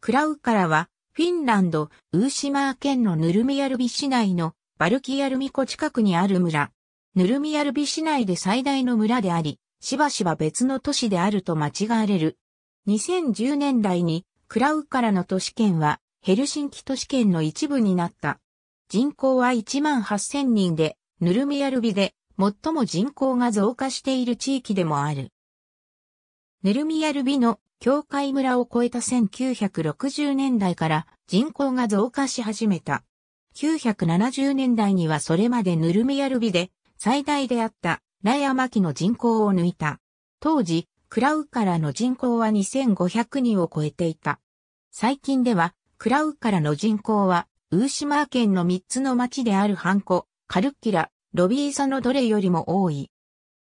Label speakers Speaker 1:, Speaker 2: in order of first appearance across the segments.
Speaker 1: クラウカラは、フィンランド、ウーシマー県のヌルミヤルビ市内のバルキヤルミ湖近くにある村。ヌルミヤルビ市内で最大の村であり、しばしば別の都市であると間違われる。2010年代にクラウカラの都市圏はヘルシンキ都市圏の一部になった。人口は1万8000人で、ヌルミヤルビで最も人口が増加している地域でもある。ネルミヤルビの教会村を超えた1960年代から人口が増加し始めた。970年代にはそれまでヌルミヤルビで最大であったラヤマキの人口を抜いた。当時、クラウからの人口は2500人を超えていた。最近では、クラウからの人口は、ウーシマー県の3つの町であるハンコ、カルッキラ、ロビーサのどれよりも多い。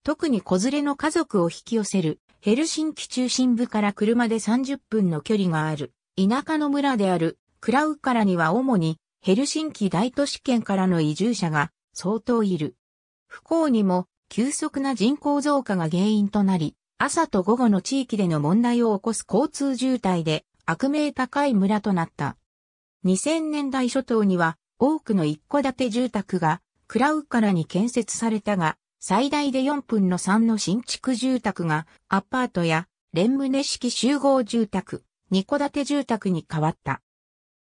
Speaker 1: 特に子連れの家族を引き寄せるヘルシンキ中心部から車で30分の距離がある、田舎の村である、クラウカラには主に、ヘルシンキ大都市圏からの移住者が相当いる。不幸にも、急速な人口増加が原因となり、朝と午後の地域での問題を起こす交通渋滞で悪名高い村となった。2000年代初頭には多くの一戸建て住宅がクラウカラに建設されたが、最大で4分の3の新築住宅がアパートや連棟式集合住宅、二戸建て住宅に変わった。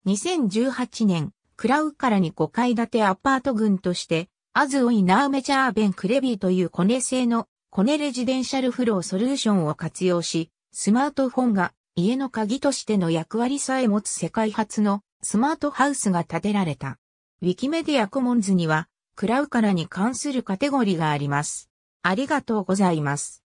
Speaker 1: 2018年、クラウからに5階建てアパート群として、アズオイナーメチャーベンクレビーというコネ製のコネレジデンシャルフローソリューションを活用し、スマートフォンが家の鍵としての役割さえ持つ世界初のスマートハウスが建てられた。ウィキメディアコモンズには食らうからに関するカテゴリがあります。ありがとうございます。